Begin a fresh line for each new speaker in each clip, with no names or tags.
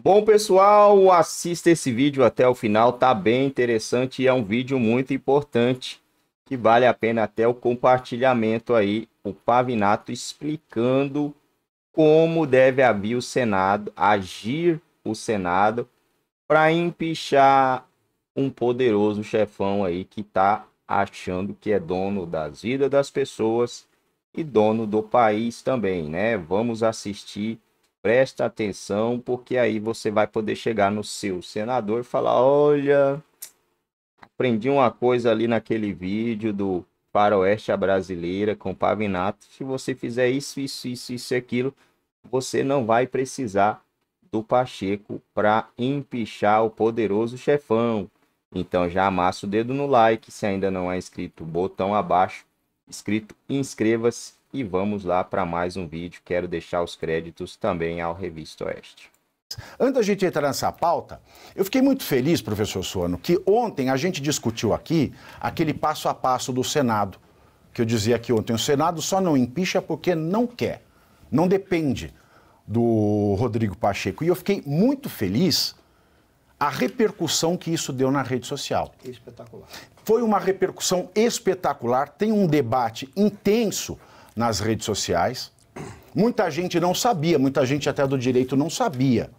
Bom, pessoal, assista esse vídeo até o final, tá bem interessante e é um vídeo muito importante que vale a pena até o compartilhamento aí, o Pavinato explicando como deve abrir o Senado, agir o Senado para empichar um poderoso chefão aí que tá achando que é dono das vidas das pessoas e dono do país também, né? Vamos assistir Presta atenção, porque aí você vai poder chegar no seu senador e falar: olha, aprendi uma coisa ali naquele vídeo do Faroeste a Brasileira com Pavinato. Se você fizer isso, isso, isso, isso e aquilo, você não vai precisar do Pacheco para empichar o poderoso chefão. Então já amassa o dedo no like, se ainda não é inscrito, botão abaixo, inscrito inscreva-se e vamos lá para mais um vídeo. Quero deixar os créditos também ao Revista Oeste.
Antes da gente entrar nessa pauta, eu fiquei muito feliz, professor Suano, que ontem a gente discutiu aqui aquele passo a passo do Senado, que eu dizia aqui ontem, o Senado só não empicha porque não quer, não depende do Rodrigo Pacheco. E eu fiquei muito feliz a repercussão que isso deu na rede social.
Espetacular.
Foi uma repercussão espetacular, tem um debate intenso nas redes sociais. Muita gente não sabia, muita gente até do direito não sabia.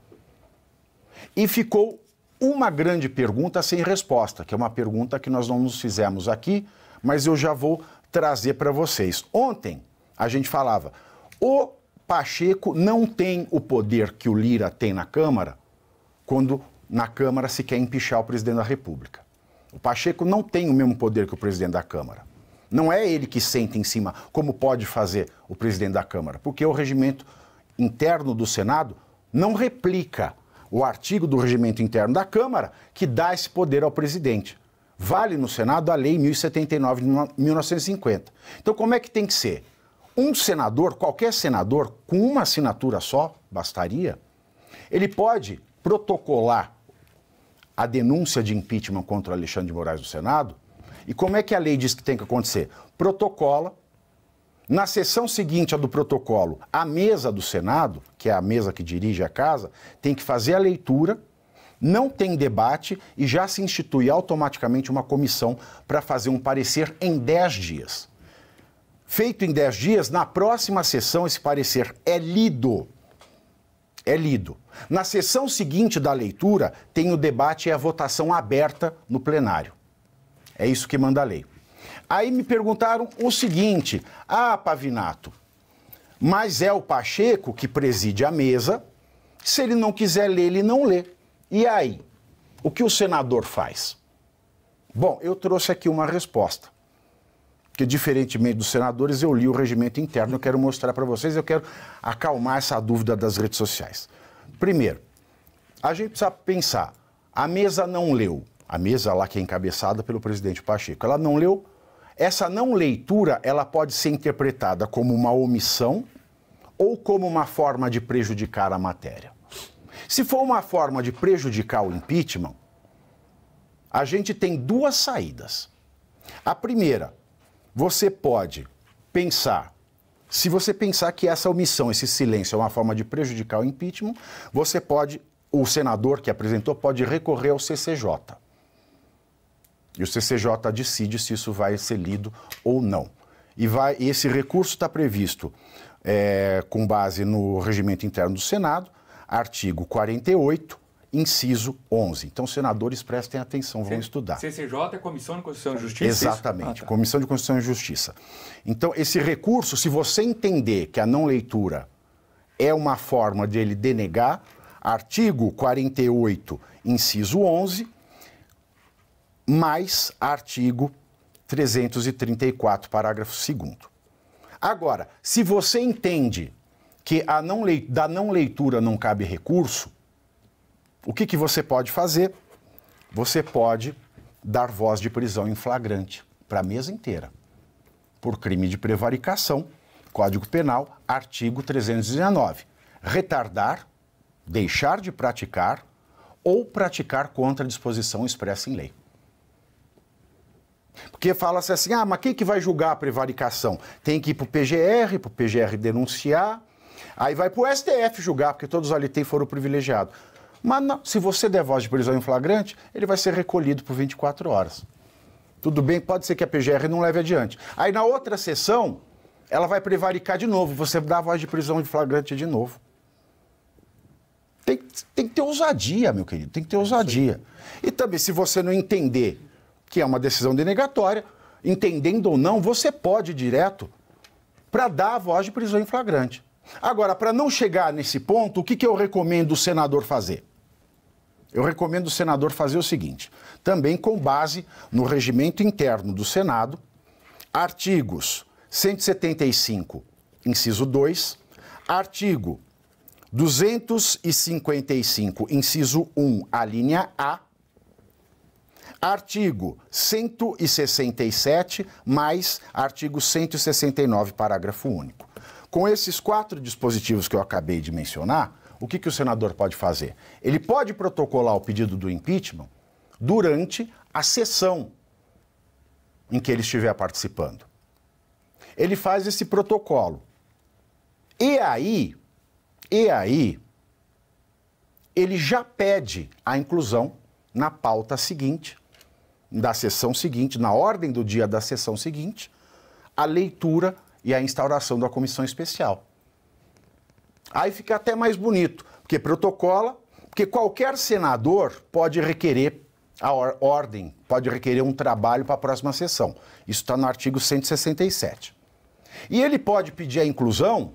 E ficou uma grande pergunta sem resposta, que é uma pergunta que nós não nos fizemos aqui, mas eu já vou trazer para vocês. Ontem a gente falava: o Pacheco não tem o poder que o Lira tem na Câmara quando na Câmara se quer empichar o presidente da República. O Pacheco não tem o mesmo poder que o presidente da Câmara. Não é ele que senta em cima, como pode fazer o presidente da Câmara, porque o regimento interno do Senado não replica o artigo do regimento interno da Câmara que dá esse poder ao presidente. Vale no Senado a Lei 1079 de 1950. Então, como é que tem que ser? Um senador, qualquer senador, com uma assinatura só, bastaria, ele pode protocolar a denúncia de impeachment contra Alexandre de Moraes do Senado e como é que a lei diz que tem que acontecer? Protocola. Na sessão seguinte à do protocolo, a mesa do Senado, que é a mesa que dirige a casa, tem que fazer a leitura, não tem debate e já se institui automaticamente uma comissão para fazer um parecer em 10 dias. Feito em 10 dias, na próxima sessão esse parecer é lido é lido. Na sessão seguinte da leitura, tem o debate e a votação aberta no plenário. É isso que manda a lei. Aí me perguntaram o seguinte: ah, Pavinato, mas é o Pacheco que preside a mesa. Se ele não quiser ler, ele não lê. E aí? O que o senador faz? Bom, eu trouxe aqui uma resposta. Que diferentemente dos senadores, eu li o regimento interno. Eu quero mostrar para vocês, eu quero acalmar essa dúvida das redes sociais. Primeiro, a gente precisa pensar: a mesa não leu a mesa lá que é encabeçada pelo presidente Pacheco. Ela não leu. Essa não leitura, ela pode ser interpretada como uma omissão ou como uma forma de prejudicar a matéria. Se for uma forma de prejudicar o impeachment, a gente tem duas saídas. A primeira, você pode pensar, se você pensar que essa omissão, esse silêncio é uma forma de prejudicar o impeachment, você pode, o senador que apresentou pode recorrer ao CCJ. E o CCJ decide se isso vai ser lido ou não. E vai, esse recurso está previsto é, com base no regimento interno do Senado, artigo 48, inciso 11. Então, senadores, prestem atenção, vão C estudar.
CCJ é Comissão de Constituição e Justiça? Exatamente, ah, tá.
Comissão de Constituição e Justiça. Então, esse recurso, se você entender que a não leitura é uma forma de ele denegar, artigo 48, inciso 11, mais artigo 334, parágrafo 2. Agora, se você entende que a não da não leitura não cabe recurso, o que, que você pode fazer? Você pode dar voz de prisão em flagrante para a mesa inteira, por crime de prevaricação, Código Penal, artigo 319. Retardar, deixar de praticar ou praticar contra a disposição expressa em lei. Porque fala-se assim, ah, mas quem que vai julgar a prevaricação? Tem que ir para o PGR, para o PGR denunciar, aí vai para o STF julgar, porque todos ali têm foro privilegiado. Mas não, se você der voz de prisão em flagrante, ele vai ser recolhido por 24 horas. Tudo bem, pode ser que a PGR não leve adiante. Aí na outra sessão, ela vai prevaricar de novo, você dá voz de prisão em flagrante de novo. Tem, tem que ter ousadia, meu querido, tem que ter é ousadia. E também, se você não entender que é uma decisão denegatória, entendendo ou não, você pode ir direto para dar a voz de prisão em flagrante. Agora, para não chegar nesse ponto, o que, que eu recomendo o senador fazer? Eu recomendo o senador fazer o seguinte: também com base no regimento interno do Senado, artigos 175, inciso 2, artigo 255, inciso 1, a linha A, Artigo 167 mais artigo 169, parágrafo único. Com esses quatro dispositivos que eu acabei de mencionar, o que, que o senador pode fazer? Ele pode protocolar o pedido do impeachment durante a sessão em que ele estiver participando. Ele faz esse protocolo. E aí, e aí, ele já pede a inclusão na pauta seguinte da sessão seguinte, na ordem do dia da sessão seguinte, a leitura e a instauração da comissão especial. Aí fica até mais bonito, porque protocola, porque qualquer senador pode requerer a or ordem, pode requerer um trabalho para a próxima sessão. Isso está no artigo 167. E ele pode pedir a inclusão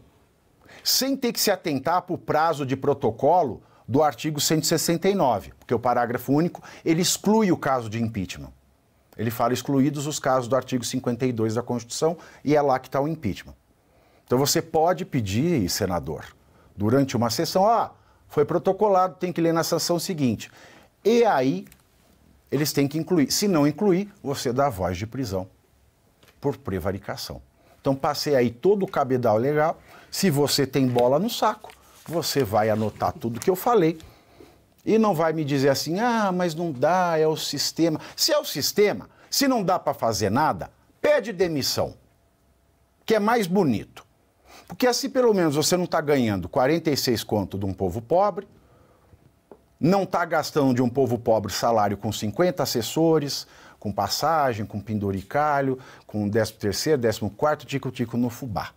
sem ter que se atentar para o prazo de protocolo do artigo 169, porque o parágrafo único ele exclui o caso de impeachment. Ele fala excluídos os casos do artigo 52 da Constituição e é lá que está o impeachment. Então você pode pedir, senador, durante uma sessão, ah, foi protocolado, tem que ler na sessão seguinte. E aí eles têm que incluir. Se não incluir, você dá voz de prisão por prevaricação. Então passei aí todo o cabedal legal. Se você tem bola no saco, você vai anotar tudo que eu falei e não vai me dizer assim: ah, mas não dá, é o sistema. Se é o sistema, se não dá para fazer nada, pede demissão, que é mais bonito. Porque assim, pelo menos, você não está ganhando 46 conto de um povo pobre, não está gastando de um povo pobre salário com 50 assessores, com passagem, com penduricalho, com 13 terceiro, 14 quarto, tico-tico no fubá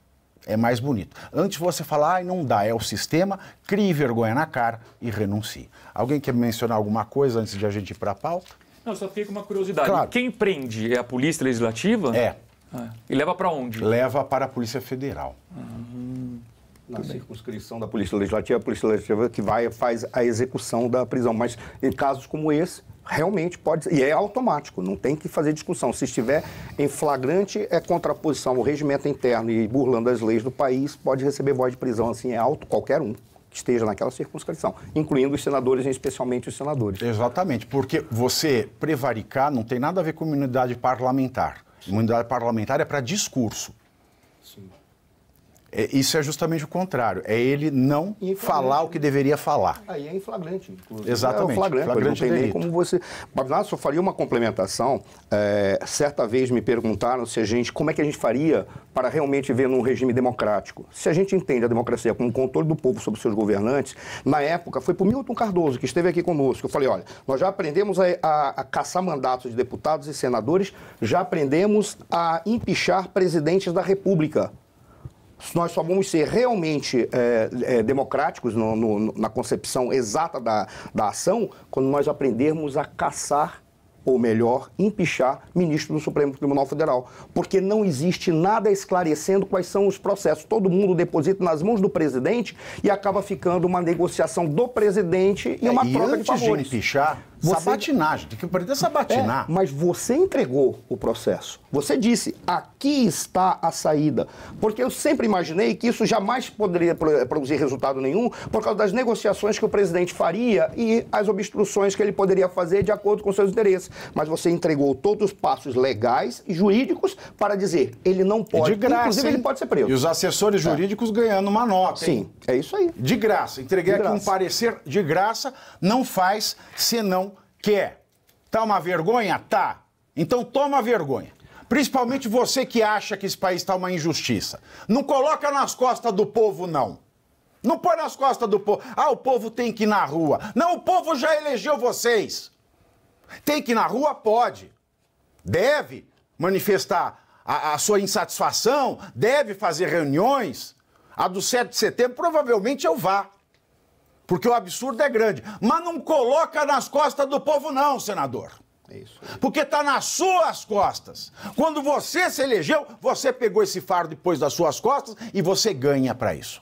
é mais bonito. Antes você falar, ah, não dá, é o sistema, crie vergonha na cara e renuncie. Alguém quer mencionar alguma coisa antes de a gente ir para a pauta?
Não, só fiquei com uma curiosidade. Claro.
Quem prende é a Polícia Legislativa? É. Ah. E leva para onde? Leva para a Polícia Federal.
Uhum. Na circunscrição da Polícia Legislativa, a Polícia Legislativa que vai faz a execução da prisão. Mas em casos como esse, realmente pode e é automático, não tem que fazer discussão. Se estiver em flagrante é contraposição ao regimento interno e burlando as leis do país, pode receber voz de prisão assim, é alto qualquer um que esteja naquela circunscrição, incluindo os
senadores, especialmente os senadores. Exatamente, porque você prevaricar não tem nada a ver com imunidade parlamentar. Imunidade parlamentar é para discurso. Sim. É, isso é justamente o contrário. É ele não é falar o que né? deveria falar.
Aí é em flagrante, inclusive. Exatamente. É flagrante, flagrante não tem é nem como
você. Babinato, só faria uma complementação.
É, certa vez me perguntaram se a gente, como é que a gente faria para realmente ver num regime democrático. Se a gente entende a democracia como controle do povo sobre seus governantes, na época foi para o Milton Cardoso, que esteve aqui conosco. Eu falei, olha, nós já aprendemos a, a, a caçar mandatos de deputados e senadores, já aprendemos a impichar presidentes da República nós só vamos ser realmente é, é, democráticos no, no, na concepção exata da, da ação quando nós aprendermos a caçar ou melhor, empichar ministro do Supremo Tribunal Federal, porque não existe nada esclarecendo quais são os processos. Todo mundo deposita nas mãos do presidente e acaba ficando uma negociação do presidente e é, uma é, e troca de favores. de
empichar, você...
Sabatinagem, tem que aprender a sabatinar. É, mas você entregou o processo. Você disse, aqui está a saída. Porque eu sempre imaginei que isso jamais poderia eh, produzir resultado nenhum por causa das negociações que o presidente faria e as obstruções que ele poderia fazer de acordo com seus interesses. Mas você entregou todos os passos legais e jurídicos para dizer, ele não pode. de graça, Inclusive, hein? ele pode ser preso. E os assessores
é. jurídicos ganhando uma nota. Sim, hein? é isso aí. De graça. Entreguei de graça. aqui um parecer de graça, não faz senão quer. Tá uma vergonha? Tá. Então toma vergonha. Principalmente você que acha que esse país está uma injustiça. Não coloca nas costas do povo, não. Não põe nas costas do povo. Ah, o povo tem que ir na rua. Não, o povo já elegeu vocês. Tem que ir na rua? Pode. Deve manifestar a, a sua insatisfação, deve fazer reuniões. A do 7 de setembro, provavelmente eu vá porque o absurdo é grande. Mas não coloca nas costas do povo, não, senador. É isso. Porque está nas suas costas. Quando você se elegeu, você pegou esse fardo depois das suas costas e você ganha para isso.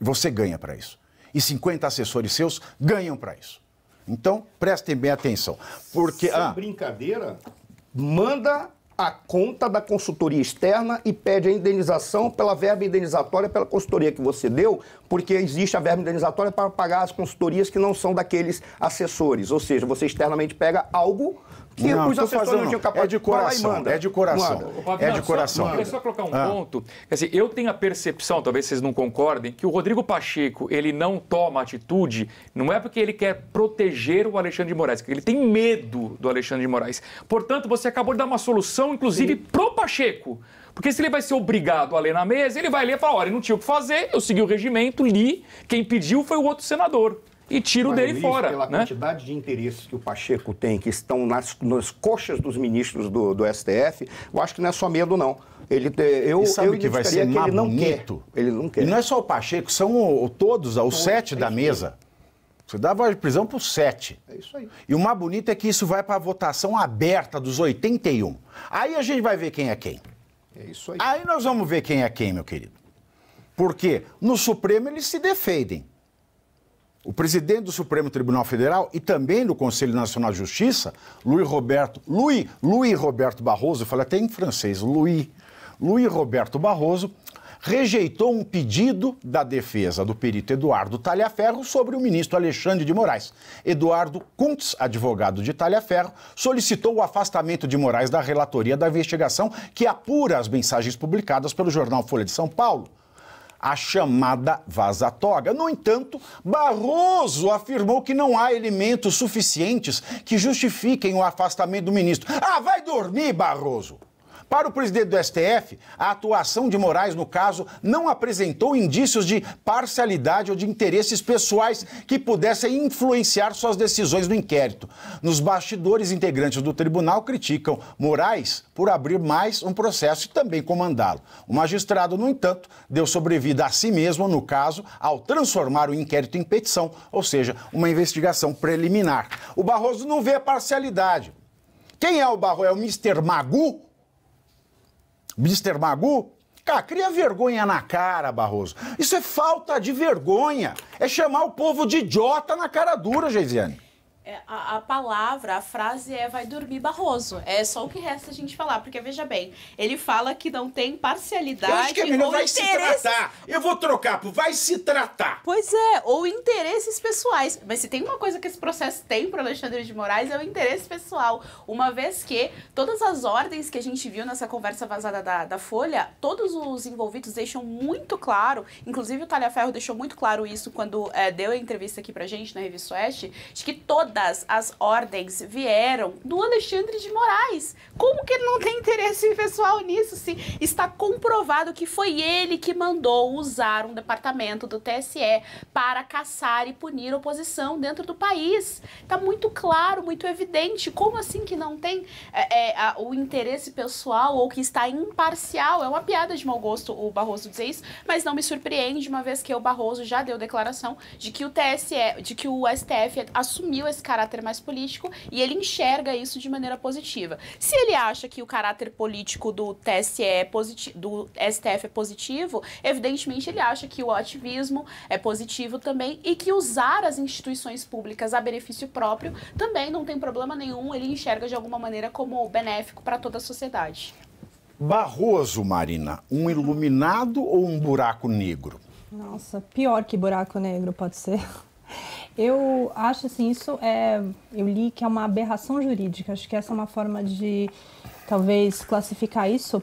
Você ganha para isso. E 50 assessores seus ganham para isso. Então, prestem bem atenção.
Porque. Sem ah, brincadeira, manda a conta da consultoria externa e pede a indenização pela verba indenizatória pela consultoria que você deu, porque existe a verba indenizatória para pagar as consultorias que não são daqueles assessores. Ou seja, você externamente pega algo que não, os assessores não tinham capacidade. É de coração, é de coração. É de coração. eu só colocar um ah. ponto. dizer, assim, eu tenho a percepção, talvez vocês não concordem, que o Rodrigo Pacheco, ele não toma atitude, não é porque ele quer proteger o Alexandre de Moraes, porque ele tem medo do Alexandre de Moraes. Portanto, você acabou de dar uma solução, inclusive, Sim. pro Pacheco. Porque se ele vai ser obrigado a ler na mesa, ele vai ler e falar, olha, não tinha o que fazer, eu segui o regimento, li, quem pediu foi o outro senador e tiro o dele fora. Pela né? quantidade de interesses que o Pacheco tem, que estão nas, nas coxas dos ministros
do, do STF, eu acho que não é só medo, não. Ele, eu, e sabe eu que vai ser que ele não quer. Ele não quer. E não é só o Pacheco, são todos, os sete é da mesa. Você dá de prisão para os sete. É isso aí. E o mais bonito é que isso vai para a votação aberta dos 81. Aí a gente vai ver quem é quem. É isso aí. Aí nós vamos ver quem é quem, meu querido. Porque no Supremo eles se defendem o presidente do Supremo Tribunal Federal e também do Conselho Nacional de Justiça, Luiz Roberto, Luiz, Luiz Roberto Barroso, eu falei até em francês, Luiz, Luiz Roberto Barroso, rejeitou um pedido da defesa do perito Eduardo Talhaferro sobre o ministro Alexandre de Moraes. Eduardo Kuntz, advogado de Talhaferro, solicitou o afastamento de Moraes da relatoria da investigação que apura as mensagens publicadas pelo jornal Folha de São Paulo a chamada vaza-toga. No entanto, Barroso afirmou que não há elementos suficientes que justifiquem o afastamento do ministro. Ah, vai dormir, Barroso! Para o presidente do STF, a atuação de Moraes no caso não apresentou indícios de parcialidade ou de interesses pessoais que pudessem influenciar suas decisões no inquérito. Nos bastidores, integrantes do tribunal criticam Moraes por abrir mais um processo e também comandá-lo. O magistrado, no entanto, deu sobrevida a si mesmo no caso ao transformar o inquérito em petição, ou seja, uma investigação preliminar. O Barroso não vê a parcialidade. Quem é o Barroso? É o Mr. Magu? Mr. Magu? Cara, cria vergonha na cara, Barroso. Isso é falta de vergonha. É chamar o povo de idiota na cara dura, Geisiane.
É, a, a, palavra, a frase é vai dormir Barroso. É só o que resta a gente falar, porque veja bem, ele fala que não tem parcialidade. Eu acho que a é melhor vai interesse... se
tratar. Eu vou trocar por vai se tratar.
Pois é, ou interesses pessoais. Mas se tem uma coisa que esse processo tem para Alexandre de Moraes é o interesse pessoal. Uma vez que todas as ordens que a gente viu nessa conversa vazada da, da Folha, todos os envolvidos deixam muito claro, inclusive o Talhaferro deixou muito claro isso quando é, deu a entrevista aqui pra gente na Revista Oeste, de que toda todas as ordens vieram do Alexandre de Moraes. Como que ele não tem interesse pessoal nisso se está comprovado que foi ele que mandou usar um departamento do TSE para caçar e punir oposição dentro do país? Está muito claro, muito evidente. Como assim que não tem é, é, a, o interesse pessoal ou que está imparcial? É uma piada de mau gosto o Barroso dizer isso, mas não me surpreende, uma vez que o Barroso já deu declaração de que o TSE, de que o STF assumiu esse esse caráter mais político e ele enxerga isso de maneira positiva. Se ele acha que o caráter político do TSE é positivo, do STF é positivo, evidentemente ele acha que o ativismo é positivo também e que usar as instituições públicas a benefício próprio também não tem problema nenhum, ele enxerga de alguma maneira como benéfico para toda a sociedade.
Barroso, Marina, um iluminado ou um buraco negro?
Nossa, pior que buraco negro pode ser. Eu acho assim, isso é. Eu li que é uma aberração jurídica. Acho que essa é uma forma de talvez classificar isso.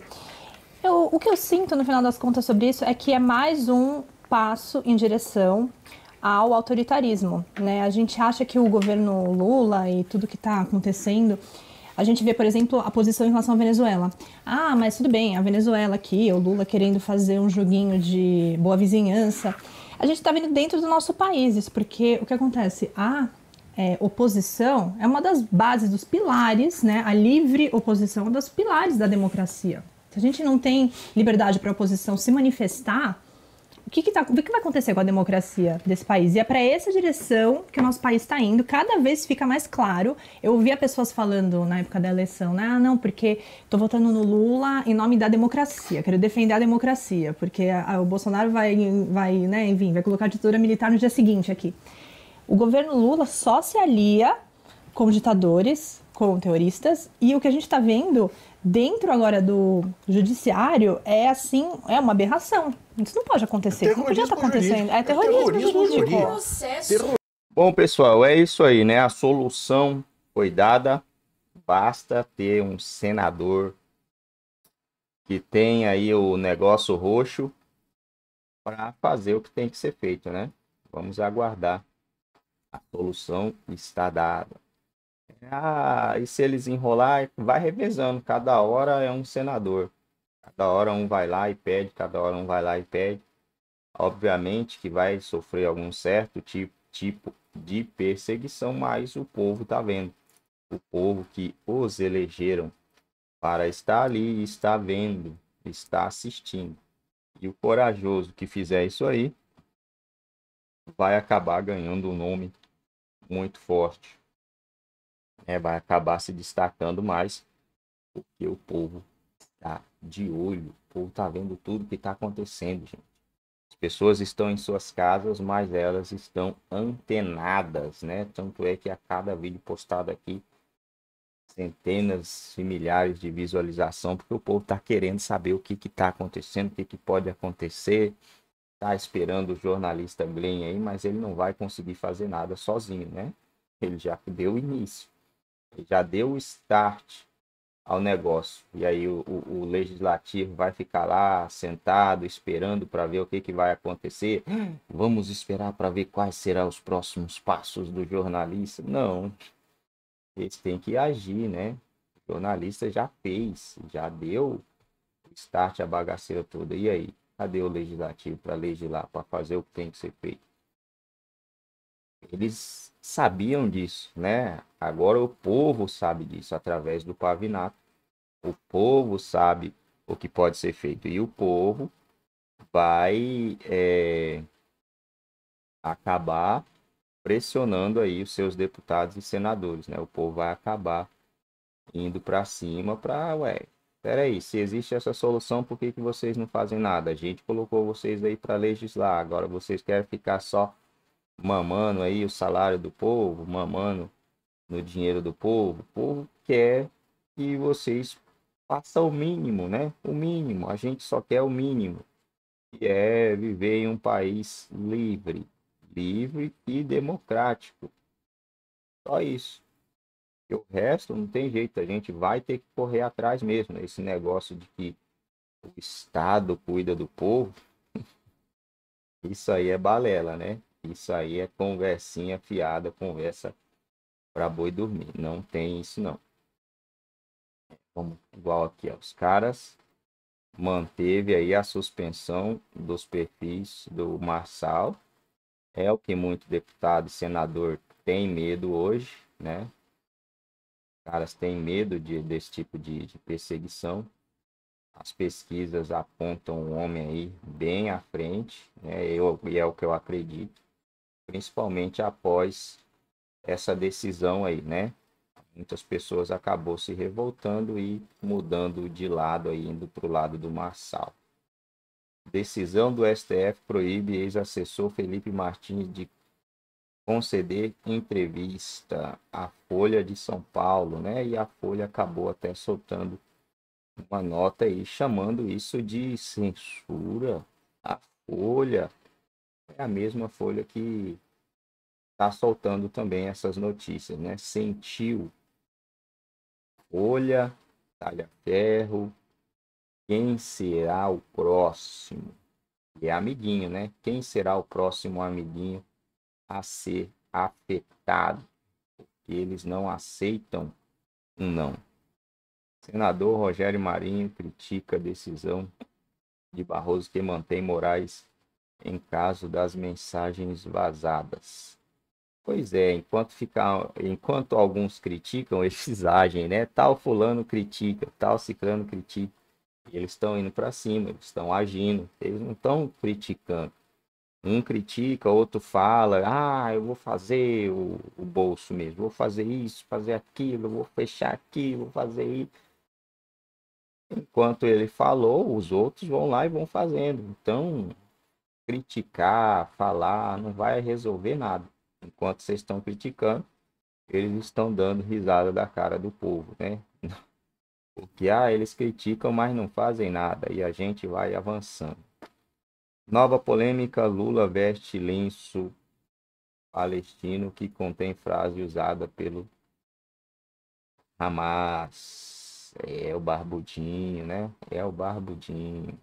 Eu, o que eu sinto no final das contas sobre isso é que é mais um passo em direção ao autoritarismo. Né? A gente acha que o governo Lula e tudo que está acontecendo. A gente vê, por exemplo, a posição em relação à Venezuela. Ah, mas tudo bem, a Venezuela aqui, o Lula querendo fazer um joguinho de boa vizinhança. A gente está vendo dentro do nosso país, porque o que acontece? A é, oposição é uma das bases, dos pilares, né? A livre oposição é um dos pilares da democracia. Se a gente não tem liberdade para a oposição se manifestar, o que, que, tá, o que, vai acontecer com a democracia desse país? E é para essa direção que o nosso país está indo, cada vez fica mais claro. Eu ouvia pessoas falando na época da eleição, né? Ah, não, porque estou votando no Lula em nome da democracia, quero defender a democracia, porque a, a, o Bolsonaro vai, vai, né, enfim, vai colocar a ditadura militar no dia seguinte aqui. O governo Lula só se alia com ditadores, com terroristas, e o que a gente está vendo dentro agora do judiciário é assim, é uma aberração. Isso não pode acontecer. É isso não podia estar tá acontecendo. É terrorismo, é terrorismo jurídico.
É
Bom, pessoal, é isso aí, né? A solução foi dada. Basta ter um senador que tem aí o negócio roxo para fazer o que tem que ser feito, né? Vamos aguardar. A solução está dada. Ah, e se eles enrolar, vai revezando. Cada hora é um senador. Cada hora um vai lá e pede, cada hora um vai lá e pede. Obviamente que vai sofrer algum certo tipo, tipo de perseguição, mas o povo está vendo. O povo que os elegeram para estar ali está vendo, está assistindo. E o corajoso que fizer isso aí vai acabar ganhando um nome muito forte né, vai acabar se destacando mais, porque o povo tá de olho, o povo tá vendo tudo que está acontecendo, gente. As pessoas estão em suas casas, mas elas estão antenadas, né? Tanto é que a cada vídeo postado aqui centenas e milhares de visualização, porque o povo está querendo saber o que está acontecendo, o que, que pode acontecer. Está esperando o jornalista Glenn aí, mas ele não vai conseguir fazer nada sozinho, né? Ele já deu início já deu o start ao negócio. E aí o, o, o legislativo vai ficar lá sentado, esperando para ver o que, que vai acontecer. Vamos esperar para ver quais serão os próximos passos do jornalista. Não. Eles têm que agir, né? O jornalista já fez, já deu start a bagaceira toda. E aí? Cadê o legislativo para legislar, para fazer o que tem que ser feito? Eles sabiam disso, né? Agora o povo sabe disso através do pavinato. O povo sabe o que pode ser feito e o povo vai é, acabar pressionando aí os seus deputados e senadores, né? O povo vai acabar indo para cima para, ué, peraí, se existe essa solução, por que, que vocês não fazem nada? A gente colocou vocês aí para legislar, agora vocês querem ficar só mamando aí o salário do povo, mamando no dinheiro do povo. O povo quer que vocês façam o mínimo, né? O mínimo. A gente só quer o mínimo, que é viver em um país livre, livre e democrático. Só isso. E o resto não tem jeito, a gente vai ter que correr atrás mesmo. Esse negócio de que o Estado cuida do povo, isso aí é balela, né? Isso aí é conversinha fiada, conversa para boi dormir. Não tem isso não. igual aqui, os caras manteve aí a suspensão dos perfis do Marçal. É o que muito deputado e senador tem medo hoje, né? Os caras têm medo de, desse tipo de, de perseguição. As pesquisas apontam o homem aí bem à frente, né? Eu, e é o que eu acredito principalmente após essa decisão aí, né? Muitas pessoas acabou se revoltando e mudando de lado aí, indo para o lado do Marçal. Decisão do STF proíbe ex-assessor Felipe Martins de conceder entrevista à Folha de São Paulo, né? E a Folha acabou até soltando uma nota aí chamando isso de censura. A Folha é a mesma Folha que está soltando também essas notícias, né? Sentiu Folha, talha ferro. quem será o próximo? E é amiguinho, né? Quem será o próximo amiguinho a ser afetado? Porque eles não aceitam um não. Senador Rogério Marinho critica a decisão de Barroso que mantém Moraes em caso das mensagens vazadas. Pois é, enquanto, fica, enquanto alguns criticam, eles agem, né? Tal fulano critica, tal ciclano critica. eles estão indo para cima, eles estão agindo, eles não estão criticando. Um critica, outro fala, ah, eu vou fazer o, o bolso mesmo, vou fazer isso, fazer aquilo, vou fechar aqui, vou fazer isso. Enquanto ele falou, os outros vão lá e vão fazendo. Então, criticar, falar, não vai resolver nada. Enquanto vocês estão criticando, eles estão dando risada da cara do povo, né? Porque ah, eles criticam, mas não fazem nada e a gente vai avançando. Nova polêmica: Lula veste lenço palestino que contém frase usada pelo Hamas. É o barbudinho, né? É o barbudinho.